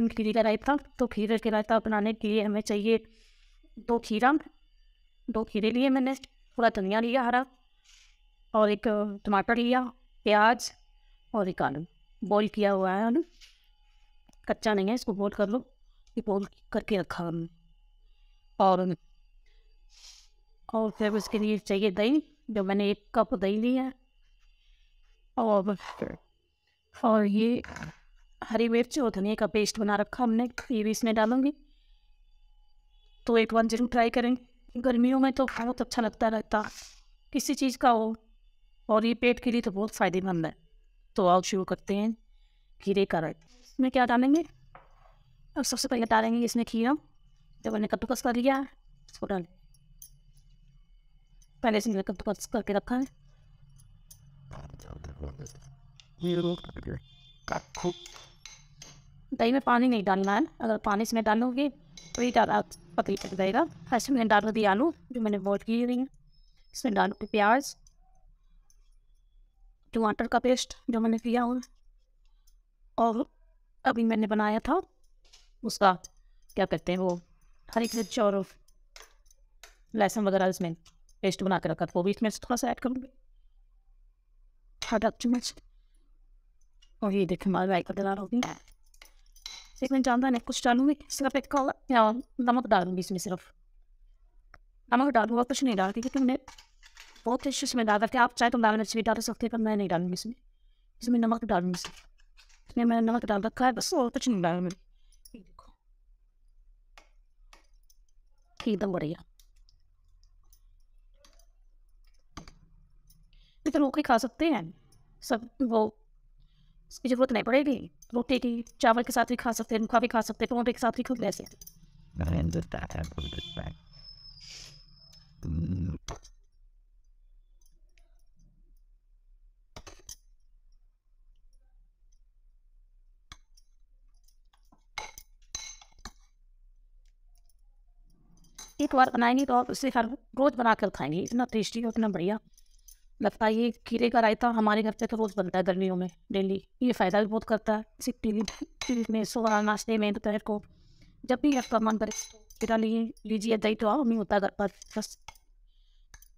खीरे का रायता तो खीरे के रायता बनाने के लिए हमें चाहिए दो खीरा दो खीरे लिए मैंने थोड़ा धनिया लिया हरा और एक टमाटर लिया प्याज और एक आलू बॉईल किया हुआ है आलू कच्चा नहीं है इसको बॉईल कर लो ये बॉईल करके रखा हमने और और फिर उसके लिए चाहिए दही जो मैंने एक कप दही लिया है और और ये हरी मिर्च और धनिया का पेस्ट बना रखा हमने ये भी इसमें डालूँगी तो एक बार जरूर ट्राई करेंगे गर्मियों में तो बहुत अच्छा लगता रहता किसी चीज़ का हो और ये पेट के लिए तो बहुत फ़ायदेमंद है तो आओ शुरू करते हैं खीरे का रायता इसमें क्या डालेंगे अब सबसे पहले डालेंगे इसमें खीरा जब मैंने कद्दूकस कर लिया इसको डाल पहले से मैंने कद्दूकस करके रखा है दही में पानी नहीं डालना है अगर पानी इसमें डालोगे तो ये ज़्यादा पतली पक जाएगा ऐसे मैंने डाल दी आलू जो मैंने बॉइल की हुई है इसमें डालूँगी प्याज टमाटर का पेस्ट जो मैंने किया हुआ और अभी मैंने बनाया था उसका क्या कहते हैं वो हरी मिर्च और लहसुन वगैरह इसमें पेस्ट बना के रखा था वो भी इसमें थोड़ा सा ऐड करूँगी आधा चम्मच और ये देखिए हमारा रायता तैयार हो गया इसमें जानता नहीं कुछ डालूंगी सिर्फ एक या नमक डालूंगी इसमें सिर्फ नमक डालूंगा कुछ नहीं डालती क्योंकि हमने बहुत अच्छे उसमें डाल रखे आप चाहे तो नागन अच्छी डाल सकते पर मैं नहीं डालूंगी इसमें इसमें नमक डालूंगी सिर्फ इसमें मैंने नमक डाल रखा है बस और कुछ नहीं डालूंगी एकदम बढ़िया तो लोग ही खा सकते हैं सब वो इसकी जरूरत नहीं पड़ेगी रोटी की चावल के साथ भी खा सकते हैं मुखा भी खा सकते हैं परोठे के साथ भी खुद वैसे hmm. एक बार बनाएंगे तो आप उसे हर रोज़ बनाकर खाएंगे इतना टेस्टी और इतना बढ़िया लगता है ये खीरे का रायता हमारे घर से तो रोज़ बनता है गर्मियों में डेली ये फ़ायदा भी बहुत करता है सिर्फ टीवी में सुबह नाश्ते में दोपहर को जब भी आपका मन करे बिना तो लिए लीजिए दही तो आओ नहीं होता है घर पर बस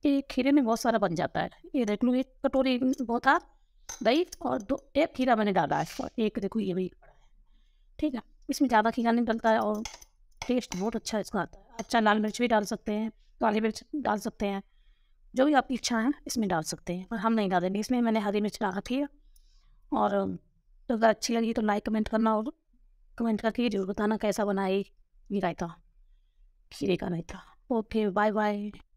ये खीरे में बहुत सारा बन जाता है ये देख लूँ एक कटोरी बहुत था दही और दो एक खीरा मैंने डाला है और एक देखो ये भी ठीक है इसमें ज़्यादा खीरा नहीं डलता है और टेस्ट बहुत अच्छा इसका आता है अच्छा लाल मिर्च भी डाल सकते हैं काली मिर्च डाल सकते हैं जो भी आपकी इच्छा है इसमें डाल सकते हैं पर हम नहीं डालेंगे इसमें मैंने हरी मिर्च डाल रखी है और तो अगर अच्छी लगी तो लाइक कमेंट करना और कमेंट करके जरूर बताना कैसा बनाई ये रायता खीरे का रायता ओके बाय बाय